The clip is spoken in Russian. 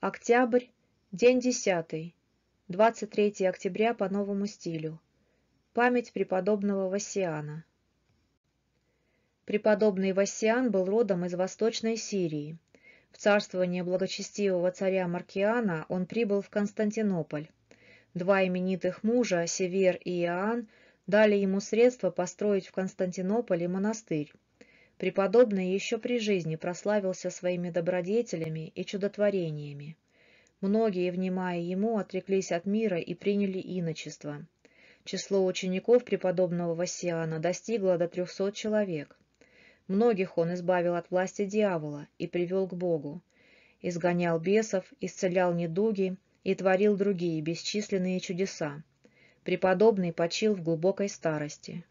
Октябрь, день 10, 23 октября по новому стилю. Память преподобного Васиана. Преподобный Васиан был родом из Восточной Сирии. В царствование благочестивого царя Маркиана он прибыл в Константинополь. Два именитых мужа, Север и Иоанн, дали ему средства построить в Константинополе монастырь. Преподобный еще при жизни прославился своими добродетелями и чудотворениями. Многие, внимая ему, отреклись от мира и приняли иночество. Число учеников преподобного Васиана достигло до 300 человек. Многих он избавил от власти дьявола и привел к Богу. Изгонял бесов, исцелял недуги и творил другие бесчисленные чудеса. Преподобный почил в глубокой старости.